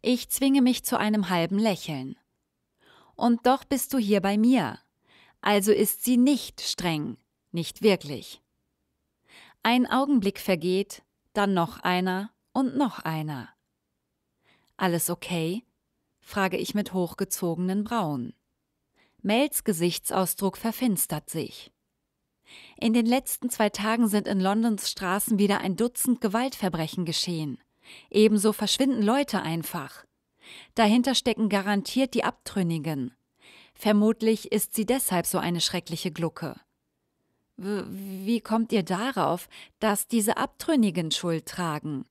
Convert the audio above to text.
Ich zwinge mich zu einem halben Lächeln. Und doch bist du hier bei mir. Also ist sie nicht streng, nicht wirklich. Ein Augenblick vergeht, dann noch einer und noch einer. Alles okay? frage ich mit hochgezogenen Brauen. Mels Gesichtsausdruck verfinstert sich. In den letzten zwei Tagen sind in Londons Straßen wieder ein Dutzend Gewaltverbrechen geschehen. Ebenso verschwinden Leute einfach. Dahinter stecken garantiert die Abtrünnigen. Vermutlich ist sie deshalb so eine schreckliche Glucke. W wie kommt ihr darauf, dass diese Abtrünnigen Schuld tragen?